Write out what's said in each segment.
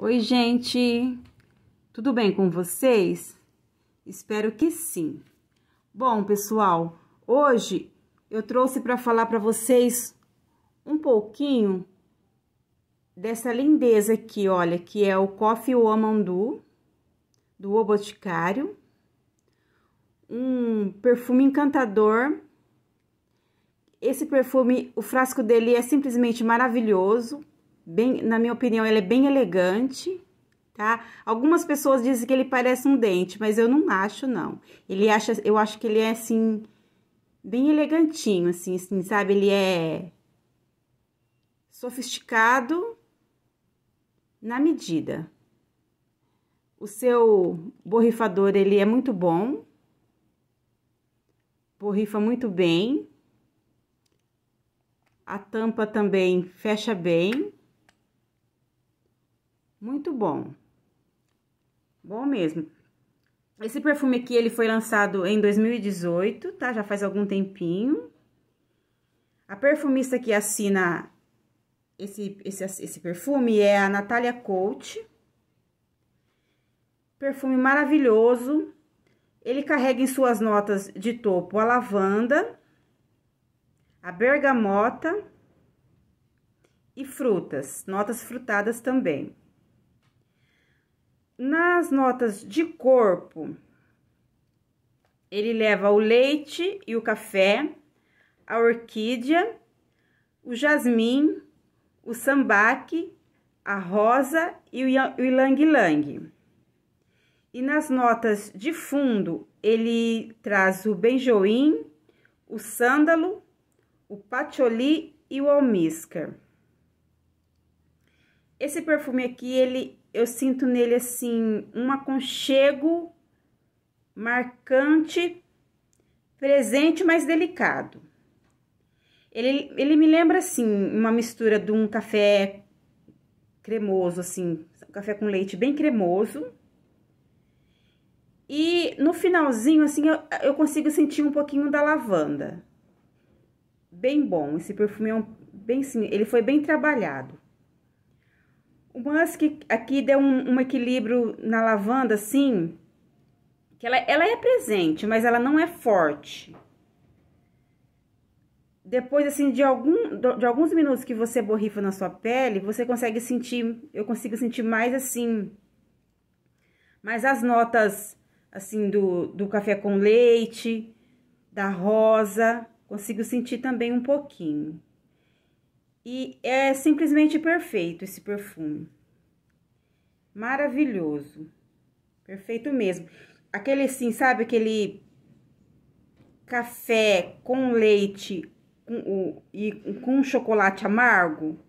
Oi, gente! Tudo bem com vocês? Espero que sim. Bom, pessoal, hoje eu trouxe para falar para vocês um pouquinho dessa lindeza aqui, olha, que é o Coffee Womandu, do O Boticário. Um perfume encantador. Esse perfume, o frasco dele é simplesmente maravilhoso bem, na minha opinião, ele é bem elegante, tá? Algumas pessoas dizem que ele parece um dente, mas eu não acho não. Ele acha, eu acho que ele é assim bem elegantinho, assim, assim sabe? Ele é sofisticado na medida. O seu borrifador, ele é muito bom. Borrifa muito bem. A tampa também fecha bem. Muito bom. Bom mesmo. Esse perfume aqui, ele foi lançado em 2018, tá? Já faz algum tempinho. A perfumista que assina esse, esse, esse perfume é a Natália Coach. Perfume maravilhoso. Ele carrega em suas notas de topo a lavanda, a bergamota e frutas, notas frutadas também. Nas notas de corpo, ele leva o leite e o café, a orquídea, o jasmim, o sambaque, a rosa e o ilang-ilang. E nas notas de fundo, ele traz o benjoim, o sândalo, o patchouli e o almíscar. Esse perfume aqui, ele eu sinto nele assim um aconchego marcante, presente, mas delicado. Ele, ele me lembra assim uma mistura de um café cremoso assim, um café com leite bem cremoso. E no finalzinho assim eu, eu consigo sentir um pouquinho da lavanda. Bem bom, esse perfume é um, bem sim, ele foi bem trabalhado umas que aqui deu um, um equilíbrio na lavanda, assim, que ela, ela é presente, mas ela não é forte. Depois, assim, de, algum, de alguns minutos que você borrifa na sua pele, você consegue sentir, eu consigo sentir mais, assim, mais as notas, assim, do, do café com leite, da rosa, consigo sentir também um pouquinho. E é simplesmente perfeito esse perfume. Maravilhoso. Perfeito mesmo. Aquele assim, sabe? Aquele café com leite com, e com chocolate amargo.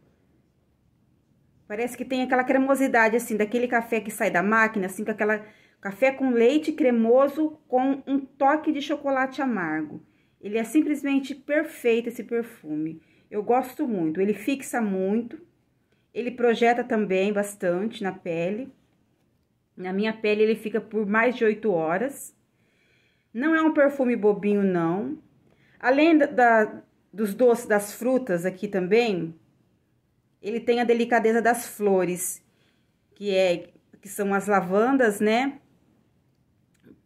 Parece que tem aquela cremosidade, assim, daquele café que sai da máquina, assim, com aquela... Café com leite cremoso com um toque de chocolate amargo. Ele é simplesmente perfeito, esse perfume. Eu gosto muito. Ele fixa muito. Ele projeta também bastante na pele. Na minha pele ele fica por mais de 8 horas. Não é um perfume bobinho, não. Além da, da, dos doces das frutas aqui também, ele tem a delicadeza das flores, que é que são as lavandas, né?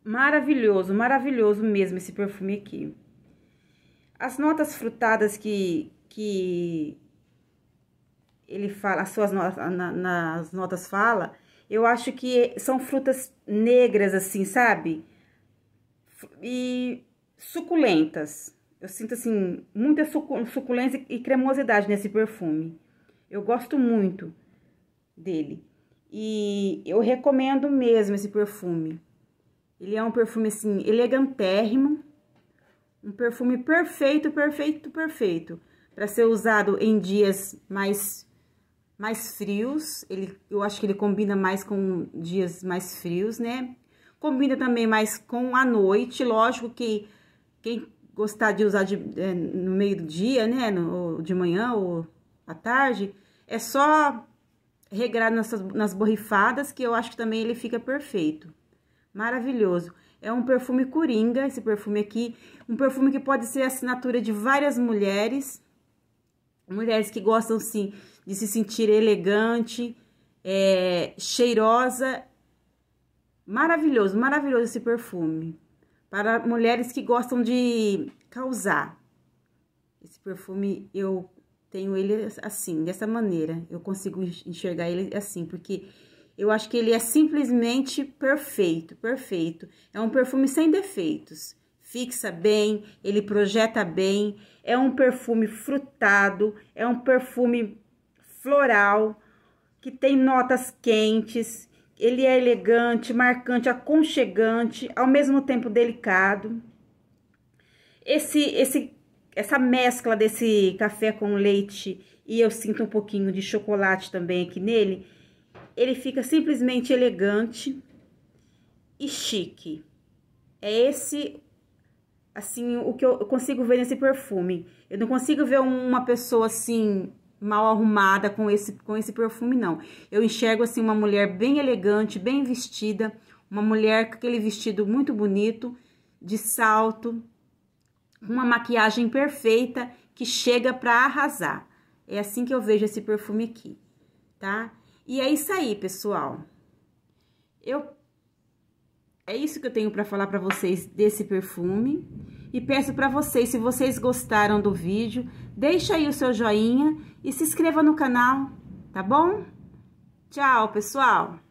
Maravilhoso, maravilhoso mesmo esse perfume aqui. As notas frutadas que que ele fala, as suas notas, na, nas notas fala, eu acho que são frutas negras, assim, sabe? E suculentas. Eu sinto, assim, muita suculência e cremosidade nesse perfume. Eu gosto muito dele. E eu recomendo mesmo esse perfume. Ele é um perfume, assim, elegantérrimo. Um perfume perfeito, perfeito, perfeito para ser usado em dias mais mais frios. Ele, eu acho que ele combina mais com dias mais frios, né? Combina também mais com a noite. Lógico que quem gostar de usar de, é, no meio do dia, né? No, de manhã ou à tarde, é só regrar nessas, nas borrifadas, que eu acho que também ele fica perfeito. Maravilhoso. É um perfume coringa, esse perfume aqui. Um perfume que pode ser assinatura de várias mulheres. Mulheres que gostam, sim, de se sentir elegante, é, cheirosa. Maravilhoso, maravilhoso esse perfume. Para mulheres que gostam de causar. Esse perfume eu tenho ele assim, dessa maneira. Eu consigo enxergar ele assim, porque eu acho que ele é simplesmente perfeito, perfeito. É um perfume sem defeitos fixa bem, ele projeta bem. É um perfume frutado, é um perfume floral, que tem notas quentes. Ele é elegante, marcante, aconchegante, ao mesmo tempo delicado. Esse, esse, essa mescla desse café com leite e eu sinto um pouquinho de chocolate também aqui nele, ele fica simplesmente elegante e chique. É esse assim, o que eu consigo ver nesse perfume. Eu não consigo ver uma pessoa assim mal arrumada com esse com esse perfume não. Eu enxergo assim uma mulher bem elegante, bem vestida, uma mulher com aquele vestido muito bonito, de salto, uma maquiagem perfeita que chega para arrasar. É assim que eu vejo esse perfume aqui, tá? E é isso aí, pessoal. Eu é isso que eu tenho para falar para vocês desse perfume. E peço para vocês, se vocês gostaram do vídeo, deixa aí o seu joinha e se inscreva no canal, tá bom? Tchau, pessoal!